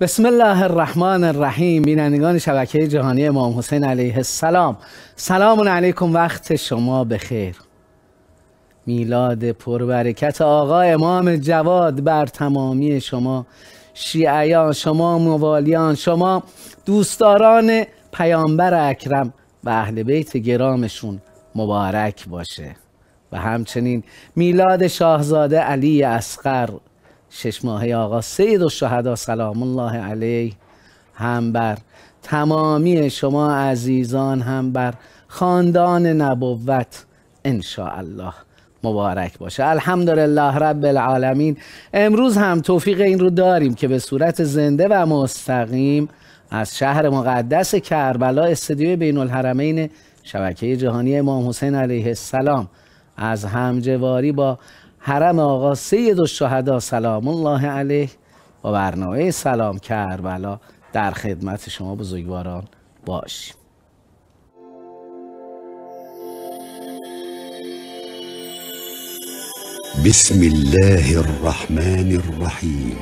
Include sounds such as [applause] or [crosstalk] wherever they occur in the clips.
بسم الله الرحمن الرحیم بینندگان شبکه جهانی امام حسین علیه السلام سلام علیکم وقت شما بخیر میلاد پربرکت آقا امام جواد بر تمامی شما شیعیان شما موالیان شما دوستداران پیامبر اکرم و اهل بیت گرامشون مبارک باشه و همچنین میلاد شاهزاده علی اصغر شش ماهه آقا سید و شهدا سلام الله علیه هم بر تمامی شما عزیزان هم بر خاندان نبوت ان الله مبارک باشه الحمدلله رب العالمین امروز هم توفیق این رو داریم که به صورت زنده و مستقیم از شهر مقدس کربلا استدیو بین الحرمین شبکه جهانی امام حسین علیه السلام از همجواری با حرم آقا سید شهده سلام الله علیه با برنامه سلام کربلا در خدمت شما بزرگواران باشیم بسم الله الرحمن الرحیم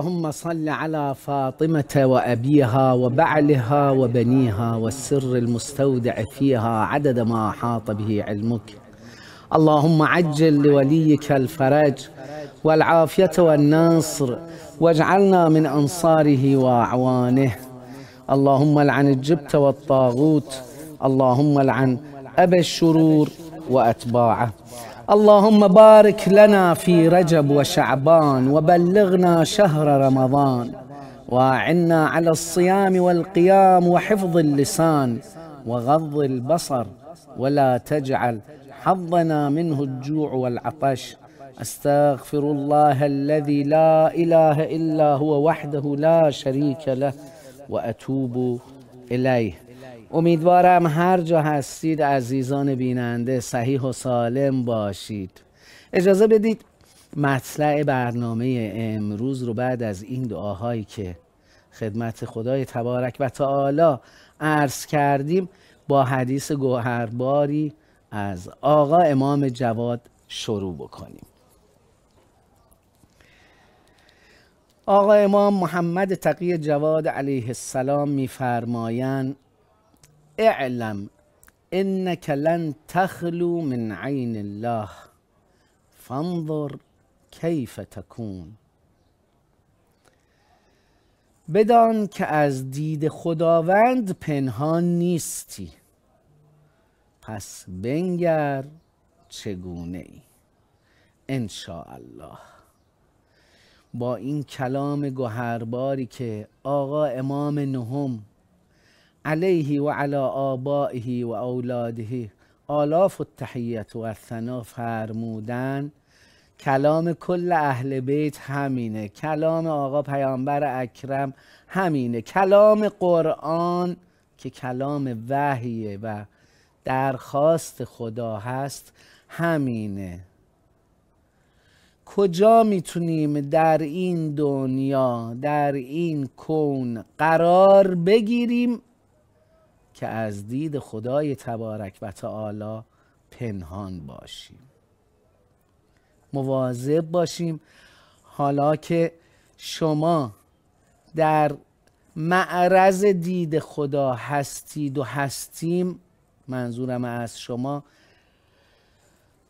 اللهم صل على فاطمة وأبيها وبعلها وبنيها والسر المستودع فيها عدد ما أحاط به علمك اللهم عجل لوليك الفرج والعافية والنصر واجعلنا من أنصاره وأعوانه اللهم لعن الجبت والطاغوت اللهم لعن أبا الشرور وأتباعه اللهم بارك لنا في رجب وشعبان وبلغنا شهر رمضان واعنا على الصيام والقيام وحفظ اللسان وغض البصر ولا تجعل حظنا منه الجوع والعطش استغفر الله الذي لا اله الا هو وحده لا شريك له واتوب اليه امیدوارم هر جا هستید عزیزان بیننده صحیح و سالم باشید اجازه بدید مطلع برنامه امروز رو بعد از این دعاهایی که خدمت خدای تبارک و تعالی عرض کردیم با حدیث گوهرباری از آقا امام جواد شروع بکنیم آقا امام محمد تقی جواد علیه السلام میفرمایند اعلم انك لن تخلو من عين الله فانظر کیف تکون بدان که از دید خداوند پنهان نیستی پس بنگر چگونه ای الله با این کلام گوهرباری که آقا امام نهم علیه و علی آبائه و اولاده آلاف و تحییت و ثنا فرمودن کلام کل اهل بیت همینه کلام آقا پیامبر اکرم همینه کلام قرآن که کلام وحیه و درخواست خدا هست همینه کجا میتونیم در این دنیا در این کون قرار بگیریم که از دید خدای تبارک و تعالی پنهان باشیم مواظب باشیم حالا که شما در معرض دید خدا هستید و هستیم منظورم از شما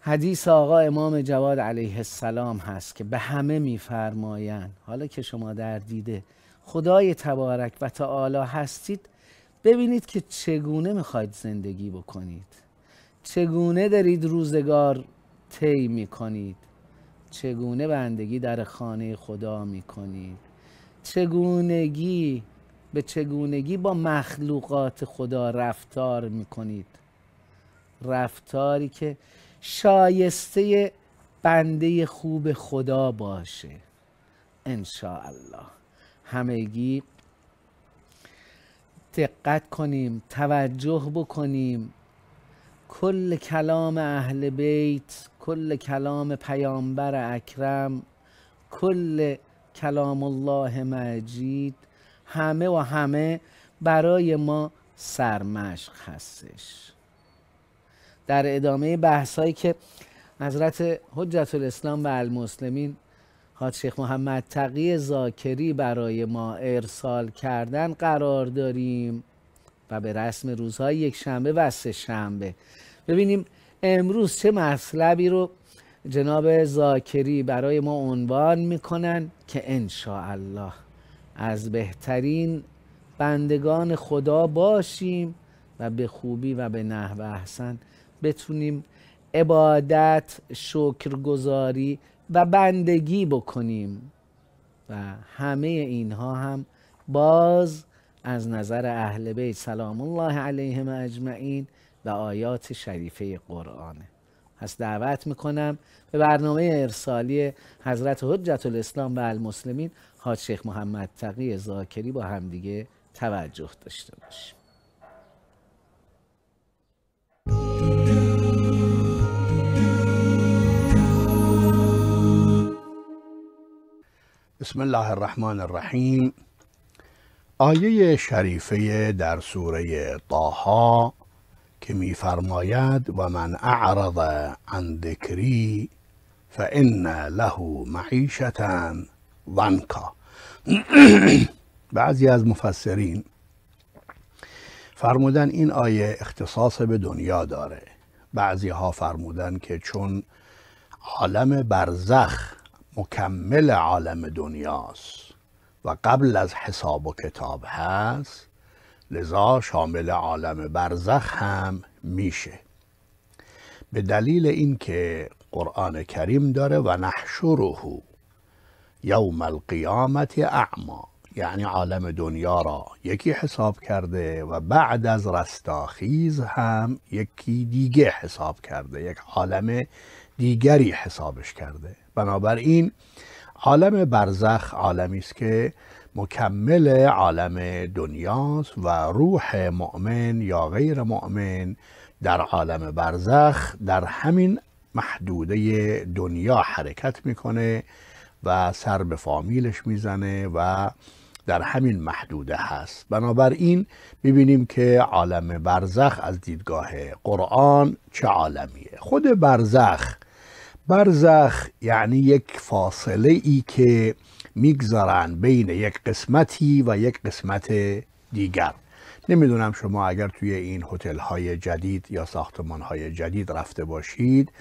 حدیث آقا امام جواد علیه السلام هست که به همه میفرمایند حالا که شما در دید خدای تبارک و تعالی هستید ببینید که چگونه میخواید زندگی بکنید چگونه دارید روزگار طی میکنید چگونه بندگی در خانه خدا میکنید چگونگی به چگونگی با مخلوقات خدا رفتار میکنید رفتاری که شایسته بنده خوب خدا باشه ان الله همگی دقت کنیم توجه بکنیم کل کلام اهل بیت کل کلام پیامبر اکرم کل کلام الله مجید همه و همه برای ما سرمشق هستش در ادامه بحثایی که حضرت حجت الاسلام و المسلمین حاج شیخ محمد تقی زاکری برای ما ارسال کردن قرار داریم و به رسم روزهای یک شنبه و سه شنبه ببینیم امروز چه مطلبی رو جناب زاکری برای ما عنوان میکنن که الله از بهترین بندگان خدا باشیم و به خوبی و به نحو احسن بتونیم عبادت شکرگزاری و بندگی بکنیم و همه اینها هم باز از نظر اهل بیت سلام الله علیهم اجمعین و آیات شریفه قرآنه پس دعوت میکنم به برنامه ارسالی حضرت حجت الاسلام و المسلمین حاج شیخ محمد تقی زاکری با همدیگه توجه داشته باشیم بسم الله الرحمن الرحیم آیه شریفه در سوره طه که میفرماید و من اعرض عن ذکری فان له معیشتا ضنکا بعضی از مفسرین فرمودن این آیه اختصاص به دنیا داره بعضی ها فرمودن که چون عالم برزخ مکمل عالم دنیاست و قبل از حساب و کتاب هست لذا شامل عالم برزخ هم میشه به دلیل اینکه قرآن کریم داره و نحشره یوم القیامت اعما یعنی عالم دنیا را یکی حساب کرده و بعد از رستاخیز هم یکی دیگه حساب کرده یک عالم دیگری حسابش کرده بنابراین عالم برزخ عالمی است که مکمل عالم دنیاست و روح مؤمن یا غیر مؤمن در عالم برزخ در همین محدوده دنیا حرکت میکنه و سر به فامیلش میزنه و در همین محدوده هست بنابراین میبینیم که عالم برزخ از دیدگاه قرآن چه عالمیه خود برزخ برزخ یعنی یک فاصله ای که میگذارن بین یک قسمتی و یک قسمت دیگر نمیدونم شما اگر توی این هتل های جدید یا ساختمان های جدید رفته باشید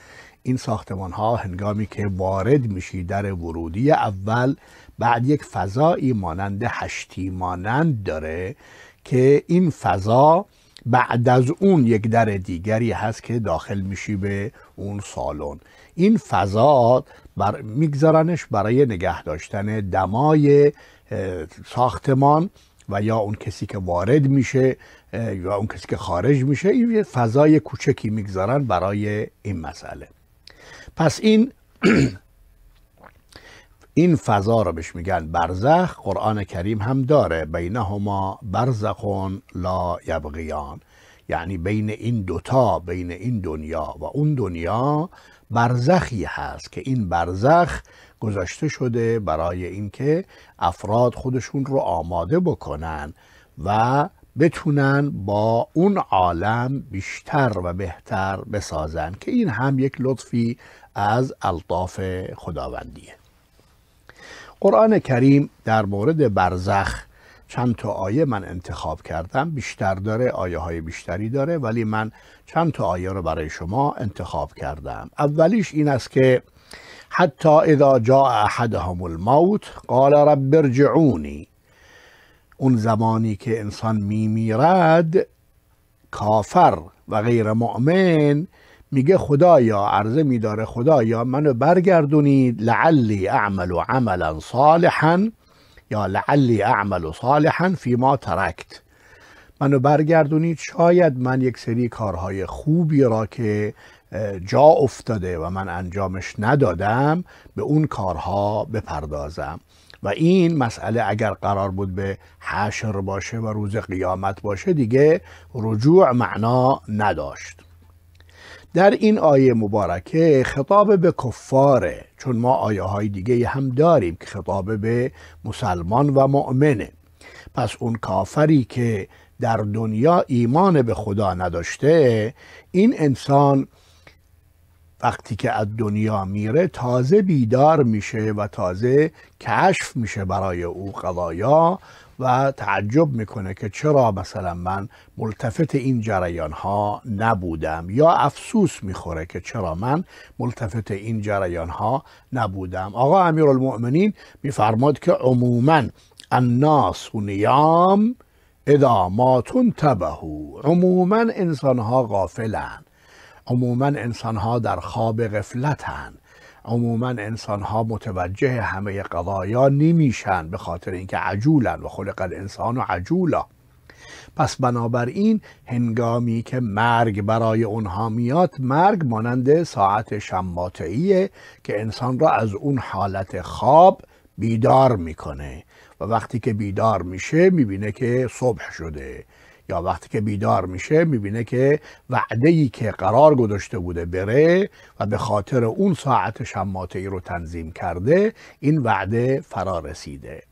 این ساختمان ها هنگامی که وارد میشی در ورودی اول بعد یک فضایی مانند هشتی مانند داره که این فضا بعد از اون یک در دیگری هست که داخل میشی به اون سالن این فضا بر میگذارنش برای نگه داشتن دمای ساختمان و یا اون کسی که وارد میشه یا اون کسی که خارج میشه این فضای کوچکی میگذارن برای این مسئله پس این [clears throat] این فضا رو بهش میگن برزخ قرآن کریم هم داره بینهما برزخون لا یبغیان یعنی بین این دوتا بین این دنیا و اون دنیا برزخی هست که این برزخ گذاشته شده برای اینکه افراد خودشون رو آماده بکنن و بتونن با اون عالم بیشتر و بهتر بسازن که این هم یک لطفی از الطاف خداوندیه قرآن کریم در مورد برزخ چند تا آیه من انتخاب کردم بیشتر داره آیه های بیشتری داره ولی من چند تا آیه رو برای شما انتخاب کردم اولیش این است که حتی اذا جاء احدهم الموت قال رب ارجعونی اون زمانی که انسان میمیرد کافر و غیر مؤمن میگه خدایا عرضه میداره خدایا منو برگردونید لعلی اعمل و عملا صالحا یا لعلی اعمل صالحا ما ترکت منو برگردونید شاید من یک سری کارهای خوبی را که جا افتاده و من انجامش ندادم به اون کارها بپردازم و این مسئله اگر قرار بود به حشر باشه و روز قیامت باشه دیگه رجوع معنا نداشت در این آیه مبارکه خطاب به کفاره چون ما آیه های دیگه هم داریم که خطاب به مسلمان و مؤمنه پس اون کافری که در دنیا ایمان به خدا نداشته این انسان وقتی که از دنیا میره تازه بیدار میشه و تازه کشف میشه برای او قضایا و تعجب میکنه که چرا مثلا من ملتفت این جریان ها نبودم یا افسوس میخوره که چرا من ملتفت این جریان ها نبودم آقا امیرالمؤمنین میفرماد که عموما الناس و نیام اذا تبهو عموما انسان ها غافلن عموما انسان ها در خواب غفلتن عموما انسان ها متوجه همه قضایا نمیشن به خاطر اینکه عجولن و خلق انسان عجولا پس بنابراین هنگامی که مرگ برای اونها میاد مرگ مانند ساعت شماتعیه که انسان را از اون حالت خواب بیدار میکنه و وقتی که بیدار میشه میبینه که صبح شده یا وقتی که بیدار میشه میبینه که وعده ای که قرار گذاشته بوده بره و به خاطر اون ساعت شماته ای رو تنظیم کرده این وعده فرا رسیده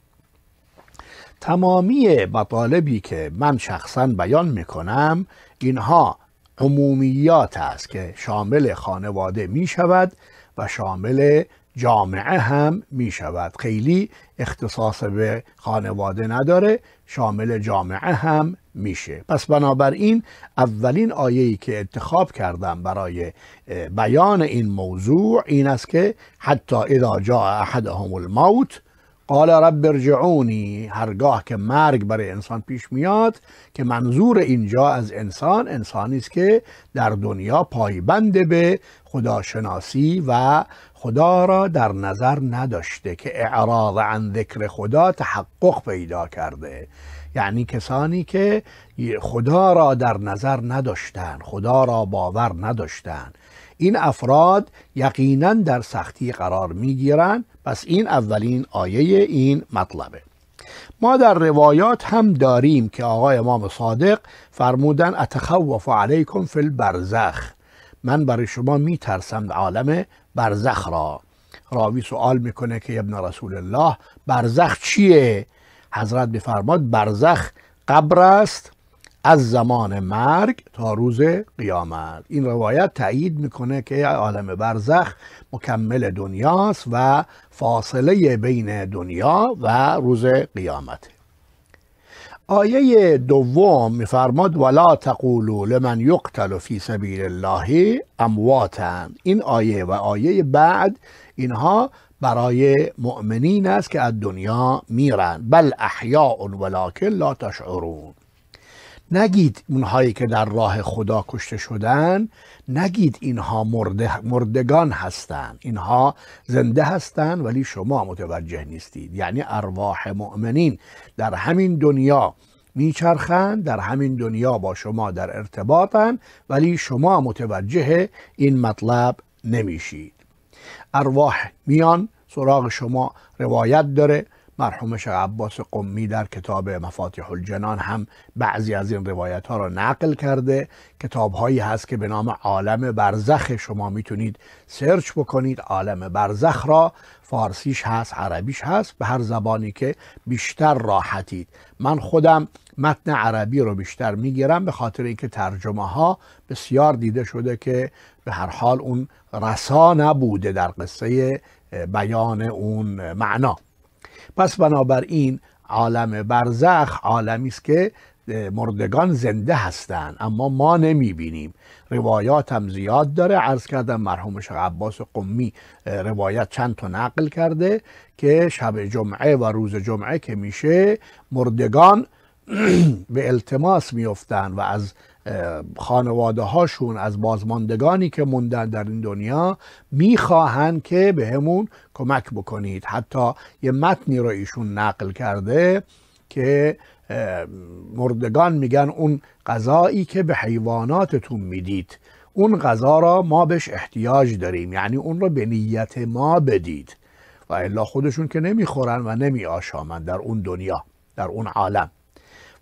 تمامی مطالبی که من شخصا بیان میکنم اینها عمومیات است که شامل خانواده میشود و شامل جامعه هم میشود. خیلی اختصاص به خانواده نداره شامل جامعه هم میشه پس بنابراین اولین ای که انتخاب کردم برای بیان این موضوع این است که حتی اذا جاء احدهم الموت قال رب ارجعونی هرگاه که مرگ برای انسان پیش میاد که منظور اینجا از انسان انسانی است که در دنیا پایبند به خداشناسی و خدا را در نظر نداشته که اعراض عن ذکر خدا تحقق پیدا کرده یعنی کسانی که خدا را در نظر نداشتن خدا را باور نداشتن این افراد یقینا در سختی قرار می پس این اولین آیه این مطلبه ما در روایات هم داریم که آقای امام صادق فرمودن اتخوف علیکم فی البرزخ من برای شما میترسم عالم برزخ را راوی سوال میکنه که ابن رسول الله برزخ چیه؟ حضرت بفرماد برزخ قبر است از زمان مرگ تا روز قیامت این روایت تایید میکنه که عالم برزخ مکمل دنیاست و فاصله بین دنیا و روز قیامت آیه دوم میفرماد ولا تقولوا لمن یقتل فی سبیل الله امواتا این آیه و آیه بعد اینها برای مؤمنین است که از دنیا میرن بل احیاء ولکن لا تشعرون نگید اونهایی که در راه خدا کشته شدن نگید اینها مرده، مردگان هستند اینها زنده هستند ولی شما متوجه نیستید یعنی ارواح مؤمنین در همین دنیا میچرخند در همین دنیا با شما در ارتباطند ولی شما متوجه این مطلب نمیشید ارواح میان سراغ شما روایت داره مرحوم شیخ عباس قمی در کتاب مفاتیح الجنان هم بعضی از این روایت ها را نقل کرده کتاب هایی هست که به نام عالم برزخ شما میتونید سرچ بکنید عالم برزخ را فارسیش هست عربیش هست به هر زبانی که بیشتر راحتید من خودم متن عربی رو بیشتر میگیرم به خاطر اینکه ترجمه ها بسیار دیده شده که به هر حال اون رسا نبوده در قصه بیان اون معنا پس بنابراین عالم برزخ عالمی است که مردگان زنده هستند اما ما نمیبینیم روایات هم زیاد داره عرض کردم مرحوم شیخ عباس قمی روایت چند تا نقل کرده که شب جمعه و روز جمعه که میشه مردگان [clears throat] به التماس میفتن و از خانواده هاشون از بازماندگانی که موندن در این دنیا میخواهند که به همون کمک بکنید حتی یه متنی رو ایشون نقل کرده که مردگان میگن اون غذایی که به حیواناتتون میدید اون غذا را ما بهش احتیاج داریم یعنی اون رو به نیت ما بدید و الا خودشون که نمیخورن و نمی در اون دنیا در اون عالم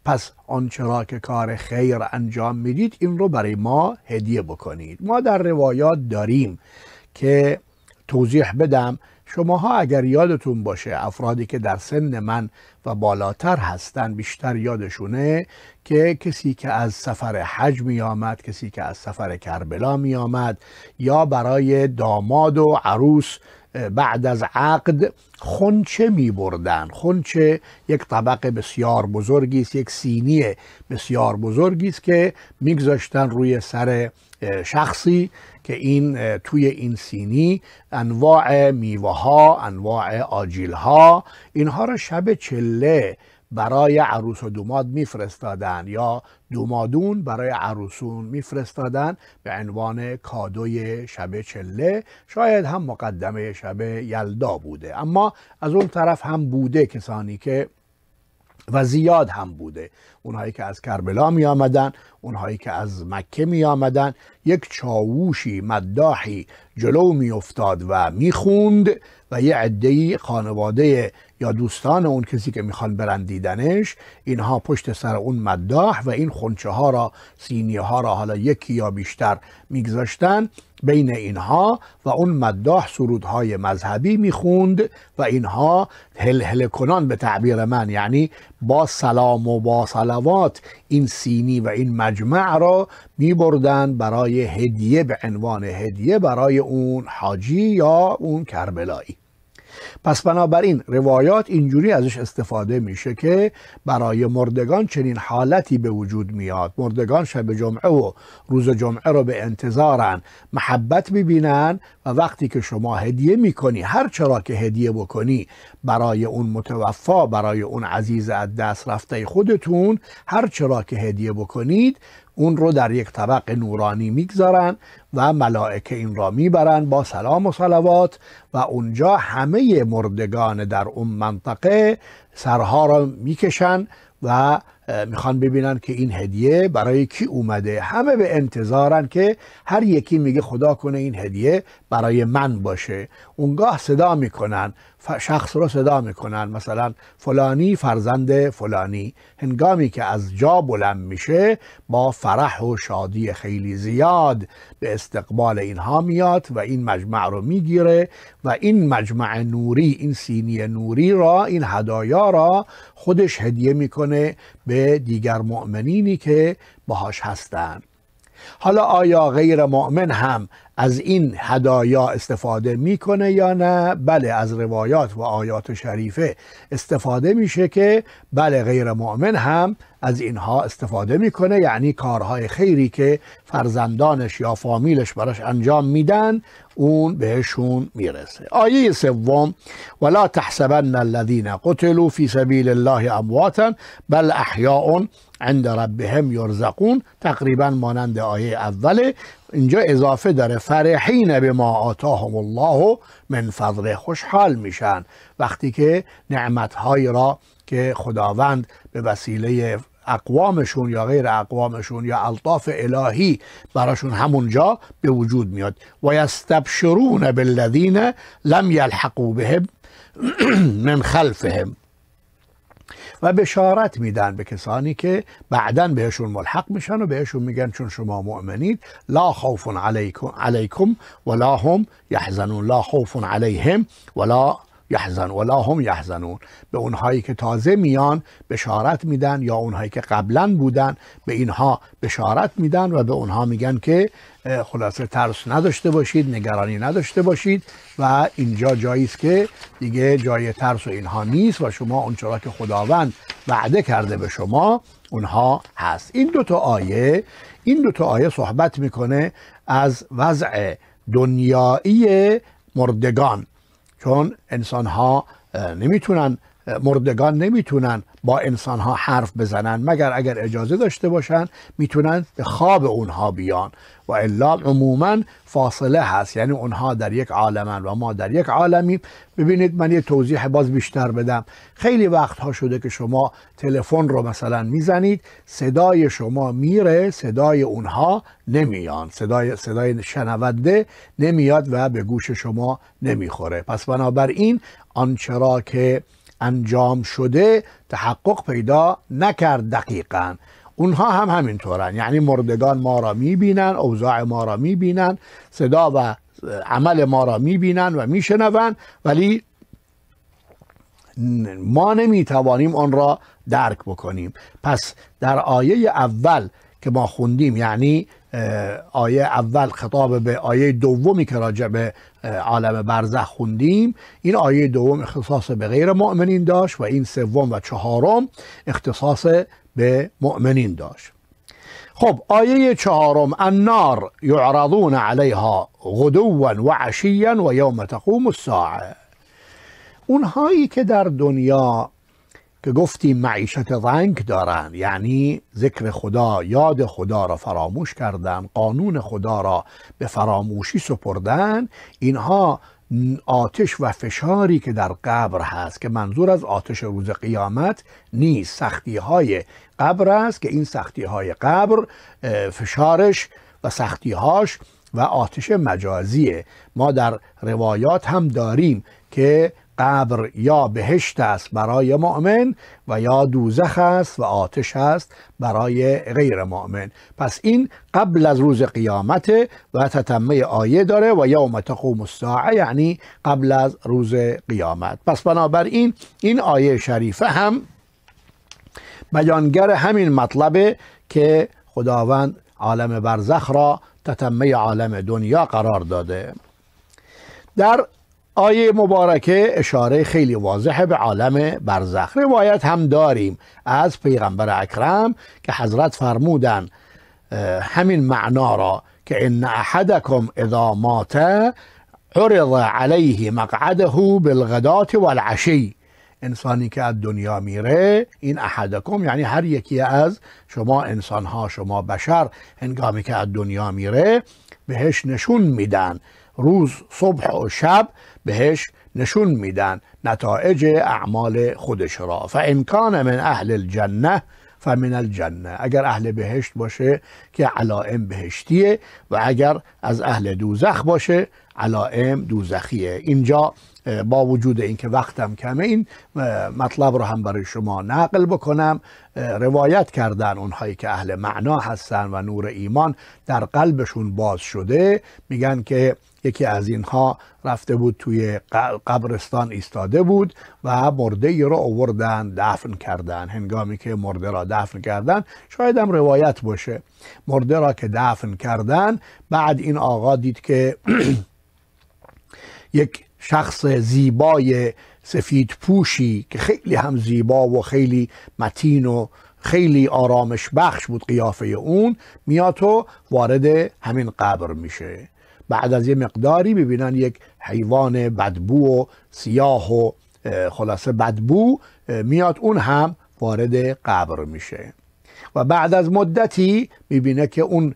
پس آنچه را که کار خیر انجام میدید این رو برای ما هدیه بکنید ما در روایات داریم که توضیح بدم شماها اگر یادتون باشه افرادی که در سن من و بالاتر هستن بیشتر یادشونه که کسی که از سفر حج می کسی که از سفر کربلا می یا برای داماد و عروس بعد از عقد خونچه می بردن خونچه یک طبق بسیار بزرگی است یک سینی بسیار بزرگی است که میگذاشتن روی سر شخصی که این توی این سینی انواع میوه ها انواع آجیل ها اینها را شب چله برای عروس و دوماد میفرستادن یا دومادون برای عروسون میفرستادن به عنوان کادوی شب چله شاید هم مقدمه شب یلدا بوده اما از اون طرف هم بوده کسانی که و زیاد هم بوده اونهایی که از کربلا می آمدن اونهایی که از مکه می آمدن یک چاووشی مداحی جلو می افتاد و می خوند و یه عدهی خانواده یا دوستان اون کسی که میخوان برن دیدنش اینها پشت سر اون مداح و این خونچه ها را سینی ها را حالا یکی یا بیشتر میگذاشتن بین اینها و اون مداح سرودهای مذهبی میخوند و اینها هل, هل کنان به تعبیر من یعنی با سلام و با صلوات این سینی و این مجمع را میبردن برای هدیه به عنوان هدیه برای اون حاجی یا اون کربلایی پس بنابراین روایات اینجوری ازش استفاده میشه که برای مردگان چنین حالتی به وجود میاد مردگان شب جمعه و روز جمعه رو به انتظارن محبت میبینن و وقتی که شما هدیه میکنی هر چرا که هدیه بکنی برای اون متوفا برای اون عزیز از دست رفته خودتون هر چرا که هدیه بکنید اون رو در یک طبق نورانی میگذارن و ملائکه این را میبرن با سلام و صلوات و اونجا همه مردگان در اون منطقه سرها را میکشن و میخوان ببینن که این هدیه برای کی اومده همه به انتظارن که هر یکی میگه خدا کنه این هدیه برای من باشه اونگاه صدا میکنن شخص رو صدا میکنن مثلا فلانی فرزند فلانی هنگامی که از جا بلند میشه با فرح و شادی خیلی زیاد به استقبال اینها میاد و این مجمع رو میگیره و این مجمع نوری این سینی نوری را این هدایا را خودش هدیه میکنه به دیگر مؤمنینی که باهاش هستند حالا آیا غیر مؤمن هم از این هدایا استفاده میکنه یا نه بله از روایات و آیات شریفه استفاده میشه که بله غیر مؤمن هم از اینها استفاده میکنه یعنی کارهای خیری که فرزندانش یا فامیلش براش انجام میدن اون بهشون میرسه آیه سوم ولا تحسبن الذين قتلوا في سبيل الله امواتا بل احياء عند ربهم يرزقون تقریبا مانند آیه اوله اینجا اضافه داره فرحین به ما آتاهم الله من فضله خوشحال میشن وقتی که نعمتهایی را که خداوند به وسیله اقوامشون یا غیر اقوامشون یا الطاف الهی براشون همونجا به وجود میاد و یستبشرون بالذین لم یلحقو بهم من خلفهم و بشارت میدن به کسانی که بعدا بهشون ملحق میشن و بهشون میگن چون شما مؤمنید لا خوف علیکم ولا هم یحزنون لا خوف علیهم ولا یحزن ولا هم یحزنون به اونهایی که تازه میان بشارت میدن یا اونهایی که قبلا بودن به اینها بشارت میدن و به اونها میگن که خلاصه ترس نداشته باشید نگرانی نداشته باشید و اینجا جایی است که دیگه جای ترس و اینها نیست و شما اونچرا که خداوند وعده کرده به شما اونها هست این دو تا آیه این دو تا آیه صحبت میکنه از وضع دنیایی مردگان چون انسان ها نمیتونن مردگان نمیتونن با انسان ها حرف بزنن مگر اگر اجازه داشته باشن میتونن به خواب اونها بیان و الا عموما فاصله هست یعنی اونها در یک عالمن و ما در یک عالمی ببینید من یه توضیح باز بیشتر بدم خیلی وقتها شده که شما تلفن رو مثلا میزنید صدای شما میره صدای اونها نمیان صدای صدای شنونده نمیاد و به گوش شما نمیخوره پس بنابراین آنچه که انجام شده تحقق پیدا نکرد دقیقا اونها هم همینطورن یعنی مردگان ما را میبینن اوضاع ما را میبینن صدا و عمل ما را میبینن و میشنون ولی ما نمیتوانیم آن را درک بکنیم پس در آیه اول که ما خوندیم یعنی آیه اول خطاب به آیه دومی که راجع به عالم برزخ خوندیم این آیه دوم اختصاص به غیر مؤمنین داشت و این سوم و چهارم اختصاص به مؤمنین داشت خب آیه چهارم النار یعرضون علیها غدوا و عشیا و یوم تقوم الساعه اونهایی که در دنیا که گفتیم معیشت رنگ دارن یعنی ذکر خدا یاد خدا را فراموش کردن قانون خدا را به فراموشی سپردن اینها آتش و فشاری که در قبر هست که منظور از آتش روز قیامت نیست سختی های قبر است که این سختی های قبر فشارش و سختی هاش و آتش مجازیه ما در روایات هم داریم که قبر یا بهشت است برای مؤمن و یا دوزخ است و آتش است برای غیر مؤمن پس این قبل از روز قیامت و تتمه آیه داره و یوم تقوم الساعه یعنی قبل از روز قیامت پس بنابراین این آیه شریفه هم بیانگر همین مطلبه که خداوند عالم برزخ را تتمه عالم دنیا قرار داده در آیه مبارکه اشاره خیلی واضح به عالم برزخ روایت هم داریم از پیغمبر اکرم که حضرت فرمودن همین معنا را که ان احدکم اذا مات عرض علیه مقعده بالغدات والعشی انسانی که از دنیا میره این احدکم یعنی هر یکی از شما انسان ها شما بشر هنگامی که از دنیا میره بهش نشون میدن روز صبح و شب بهش نشون میدن نتایج اعمال خودش را امکان من اهل الجنه فمن الجنه اگر اهل بهشت باشه که علائم بهشتیه و اگر از اهل دوزخ باشه علائم دوزخیه اینجا با وجود اینکه وقتم کمه این مطلب رو هم برای شما نقل بکنم روایت کردن اونهایی که اهل معنا هستن و نور ایمان در قلبشون باز شده میگن که یکی از اینها رفته بود توی قبرستان ایستاده بود و مرده ای را آوردن دفن کردن هنگامی که مرده را دفن کردن شاید هم روایت باشه مرده را که دفن کردن بعد این آقا دید که [clears throat] یک شخص زیبای سفید پوشی که خیلی هم زیبا و خیلی متین و خیلی آرامش بخش بود قیافه اون میاد و وارد همین قبر میشه بعد از یه مقداری ببینن یک حیوان بدبو و سیاه و خلاصه بدبو میاد اون هم وارد قبر میشه و بعد از مدتی میبینه که اون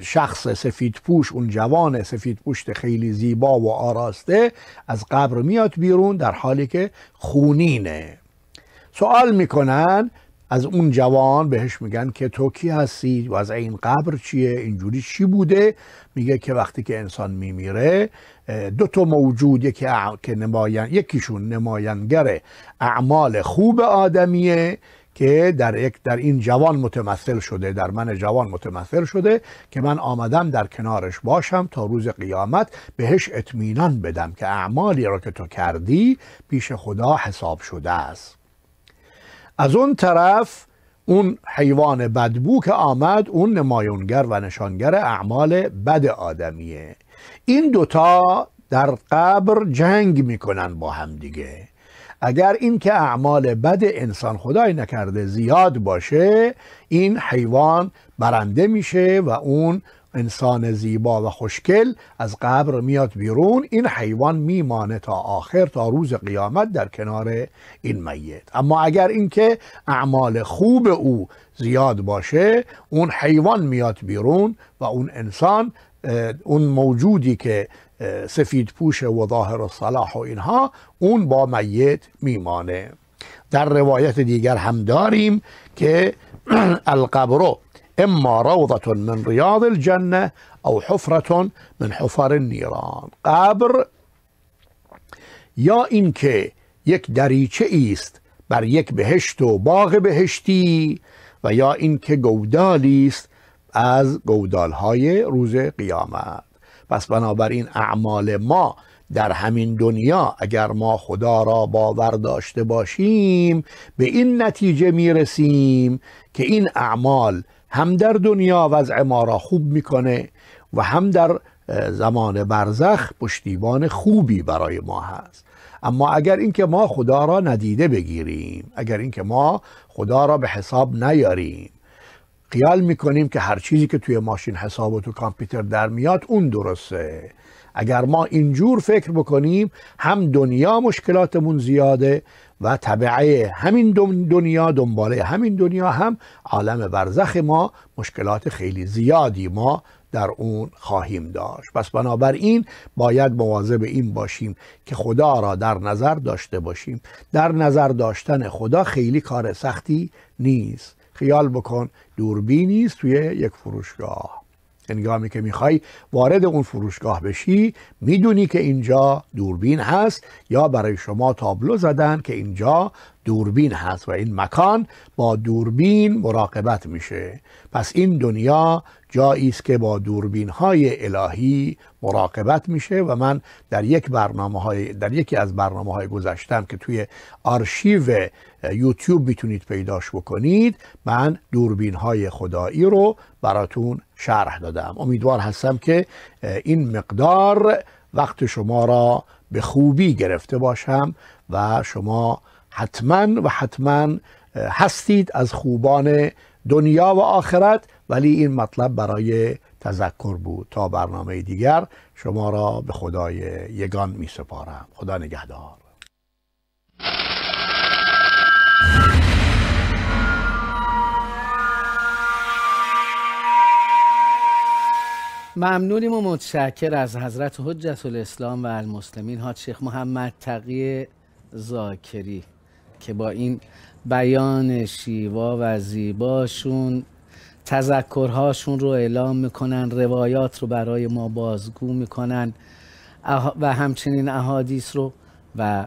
شخص سفید پوش اون جوان سفید پوشت خیلی زیبا و آراسته از قبر میاد بیرون در حالی که خونینه سوال میکنن از اون جوان بهش میگن که تو کی هستی و از این قبر چیه اینجوری چی بوده میگه که وقتی که انسان میمیره دو تا موجود یکی که نماین... یکیشون نماینگر اعمال خوب آدمیه که در یک در این جوان متمثل شده در من جوان متمثل شده که من آمدم در کنارش باشم تا روز قیامت بهش اطمینان بدم که اعمالی را که تو کردی پیش خدا حساب شده است از اون طرف اون حیوان بدبو که آمد اون نمایونگر و نشانگر اعمال بد آدمیه این دوتا در قبر جنگ میکنن با هم دیگه اگر این که اعمال بد انسان خدای نکرده زیاد باشه این حیوان برنده میشه و اون انسان زیبا و خوشکل از قبر میاد بیرون این حیوان میمانه تا آخر تا روز قیامت در کنار این میت اما اگر اینکه اعمال خوب او زیاد باشه اون حیوان میاد بیرون و اون انسان اون موجودی که سفید پوش و ظاهر و صلاح و اینها اون با میت میمانه در روایت دیگر هم داریم که [clears throat] القبرو إما روضة من رياض الجنة او حفرة من حفر النيران قبر یا اینکه یک دریچه است بر یک بهشت و باغ بهشتی و یا اینکه گودالی است از گودالهای روز قیامت پس بنابراین اعمال ما در همین دنیا اگر ما خدا را باور داشته باشیم به این نتیجه میرسیم که این اعمال هم در دنیا وضع ما را خوب میکنه و هم در زمان برزخ پشتیبان خوبی برای ما هست اما اگر اینکه ما خدا را ندیده بگیریم اگر اینکه ما خدا را به حساب نیاریم خیال میکنیم که هر چیزی که توی ماشین حساب و تو کامپیوتر در میاد اون درسته اگر ما اینجور فکر بکنیم هم دنیا مشکلاتمون زیاده و طبعه همین دنیا دنباله همین دنیا هم عالم برزخ ما مشکلات خیلی زیادی ما در اون خواهیم داشت پس بنابراین باید مواظب این باشیم که خدا را در نظر داشته باشیم در نظر داشتن خدا خیلی کار سختی نیست خیال بکن دوربینی است توی یک فروشگاه هنگامی که میخوای وارد اون فروشگاه بشی میدونی که اینجا دوربین هست یا برای شما تابلو زدن که اینجا دوربین هست و این مکان با دوربین مراقبت میشه پس این دنیا جایی است که با دوربین های الهی مراقبت میشه و من در یک برنامه در یکی از برنامه های گذشتم که توی آرشیو یوتیوب میتونید پیداش بکنید من دوربین های خدایی رو براتون شرح دادم امیدوار هستم که این مقدار وقت شما را به خوبی گرفته باشم و شما حتما و حتما هستید از خوبان دنیا و آخرت ولی این مطلب برای تذکر بود تا برنامه دیگر شما را به خدای یگان می سپارم خدا نگهدار ممنونیم و متشکر از حضرت حجت الاسلام و المسلمین حاج شیخ محمد تقی زاکری که با این بیان شیوا و زیباشون تذکرهاشون رو اعلام میکنن روایات رو برای ما بازگو میکنن و همچنین احادیث رو و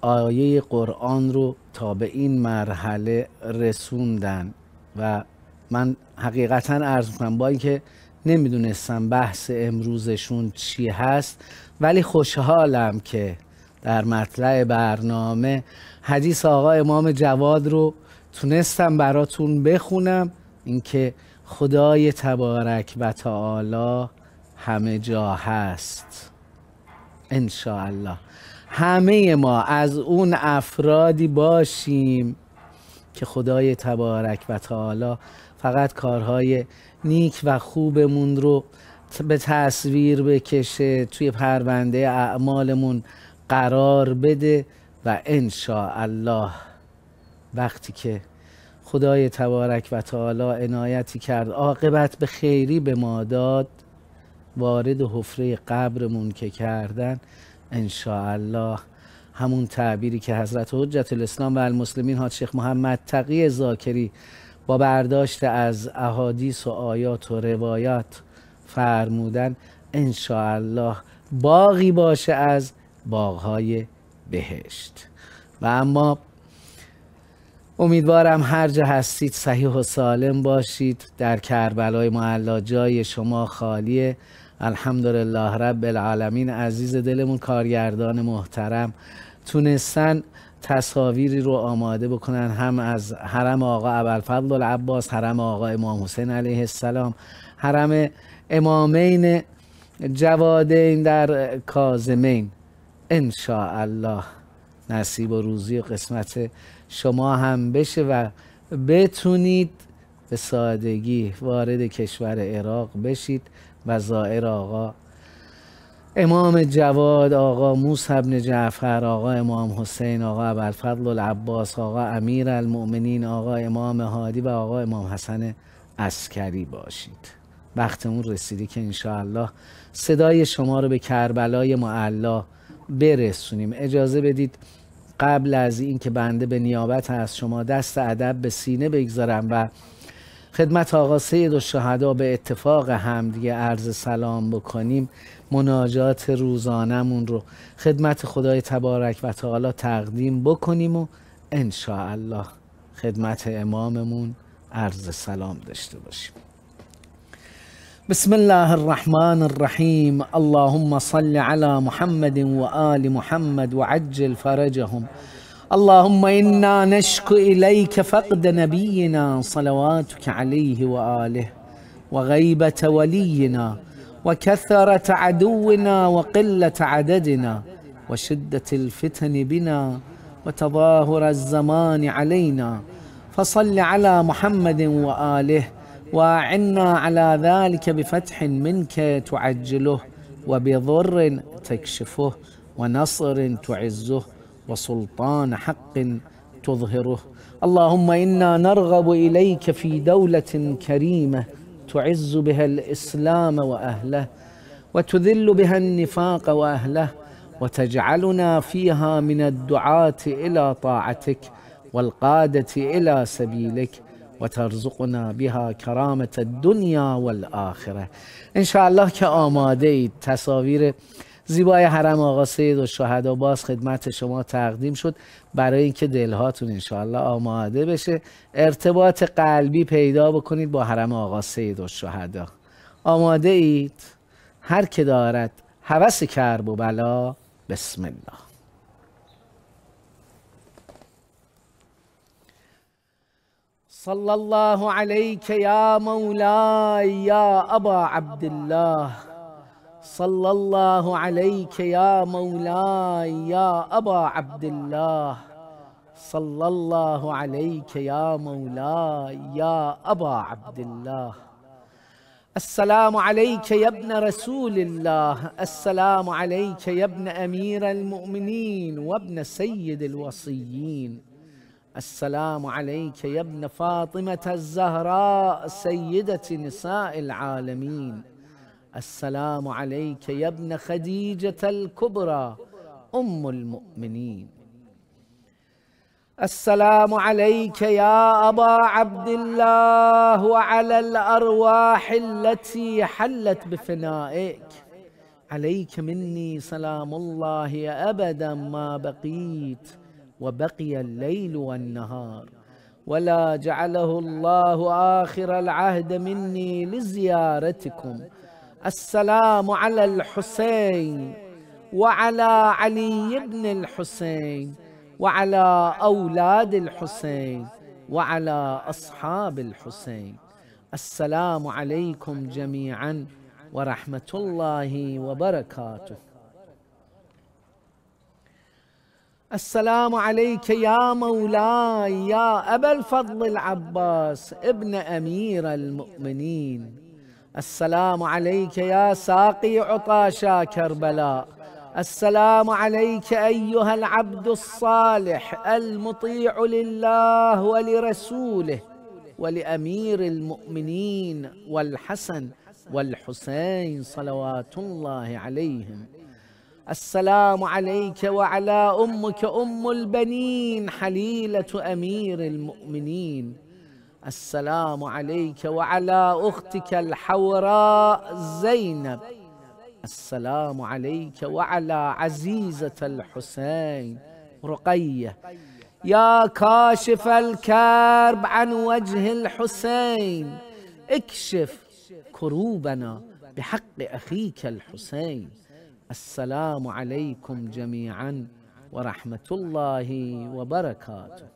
آیه قرآن رو تا به این مرحله رسوندن و من حقیقتا عرض میکنم با اینکه نمیدونستم بحث امروزشون چی هست ولی خوشحالم که در مطلع برنامه حدیث آقا امام جواد رو تونستم براتون بخونم اینکه خدای تبارک و تعالی همه جا هست ان الله همه ما از اون افرادی باشیم که خدای تبارک و تعالی فقط کارهای نیک و خوبمون رو به تصویر بکشه توی پرونده اعمالمون قرار بده و ان الله وقتی که خدای تبارک و تعالی عنایتی کرد عاقبت به خیری به ما داد وارد حفره قبرمون که کردن انشاءالله همون تعبیری که حضرت حجت الاسلام و المسلمین حاج شیخ محمد تقی زاکری با برداشت از احادیث و آیات و روایات فرمودن انشاءالله باقی باشه از باغهای بهشت و اما امیدوارم هر جا هستید صحیح و سالم باشید در کربلای معلا جای شما خالیه الحمدلله رب العالمین عزیز دلمون کارگردان محترم تونستن تصاویری رو آماده بکنن هم از حرم آقا ابوالفضل العباس حرم آقا امام حسین علیه السلام حرم امامین جوادین در کازمین ان الله نصیب و روزی و قسمت شما هم بشه و بتونید به سادگی وارد کشور عراق بشید و زائر آقا امام جواد آقا موس ابن جعفر آقا امام حسین آقا عبدالفضل العباس آقا امیر المؤمنین آقا امام هادی و آقا امام حسن عسکری باشید وقتمون رسیدی که انشاءالله صدای شما رو به کربلای معلا برسونیم اجازه بدید قبل از اینکه بنده به نیابت از شما دست ادب به سینه بگذارم و خدمت آقا سید و شهدا به اتفاق همدیگه عرض سلام بکنیم مناجات روزانمون رو خدمت خدای تبارک و تعالی تقدیم بکنیم و الله خدمت اماممون عرض سلام داشته باشیم بسم الله الرحمن الرحیم اللهم صل على محمد وآل محمد وعجل فرجهم اللهم انا نشكو اليك فقد نبينا صلواتك عليه واله وغيبه ولينا وكثره عدونا وقله عددنا وشده الفتن بنا وتظاهر الزمان علينا فصل على محمد واله واعنا على ذلك بفتح منك تعجله وبضر تكشفه ونصر تعزه وسلطان حق تظهره اللهم انا نرغب اليك في دوله كريمه تعز بها الاسلام واهله وتذل بها النفاق واهله وتجعلنا فيها من الدعاه الى طاعتك والقاده الى سبيلك وترزقنا بها كرامه الدنيا والآخره ان شاء الله که تصاوير زیبای حرم آقا سید و شهدا باز خدمت شما تقدیم شد برای اینکه دلهاتون انشاءالله آماده بشه ارتباط قلبی پیدا بکنید با حرم آقا سید و شهدا آماده اید هر که دارد هوس کرب و بلا بسم الله صلى الله عليك يا مولاي يا أبا عبد الله صلى الله عليك يا مولاي يا أبا عبد الله صلى الله عليك يا مولاي يا أبا عبد الله السلام عليك يا ابن رسول الله السلام عليك يا ابن امير المؤمنين وابن سيد الوصيين السلام عليك يا ابن فاطمه الزهراء سيده نساء العالمين السلام عليك يا ابن خديجة الكبرى أم المؤمنين السلام عليك يا أبا عبد الله وعلى الأرواح التي حلت بفنائك عليك مني سلام الله أبدا ما بقيت وبقي الليل والنهار ولا جعله الله آخر العهد مني لزيارتكم السلام على الحسين وعلى علي بن الحسين وعلى اولاد الحسين وعلى اصحاب الحسين السلام عليكم جميعا ورحمه الله وبركاته السلام عليك يا مولاي يا ابا الفضل العباس ابن امير المؤمنين السلام عليك يا ساقي عطاشا كربلاء السلام عليك ايها العبد الصالح المطيع لله ولرسوله ولامير المؤمنين والحسن والحسين صلوات الله عليهم السلام عليك وعلى امك ام البنين حليله امير المؤمنين السلام عليك وعلى اختك الحوراء زينب السلام عليك وعلى عزيزه الحسين رقيه يا كاشف الكرب عن وجه الحسين اكشف كروبنا بحق اخيك الحسين السلام عليكم جميعا ورحمه الله وبركاته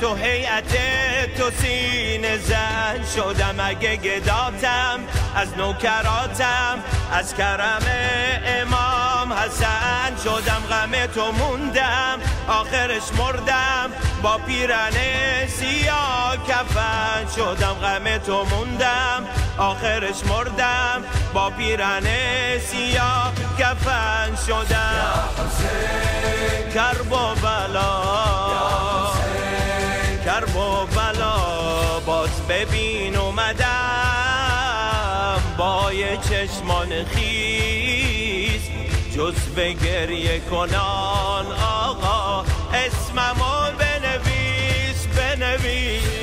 تو هیئت تو سین زن شدم اگه گداتم از نوکراتم از کرم امام حسن شدم غم تو موندم آخرش مردم با پیرن سیاه کفن شدم غم تو موندم آخرش مردم با پیرن سیاه کفن شدم حسین کربو بلا کر و بلا باز ببین اومدم با چشمان خیز جز به گریه کنان آقا اسممو بنویس بنویس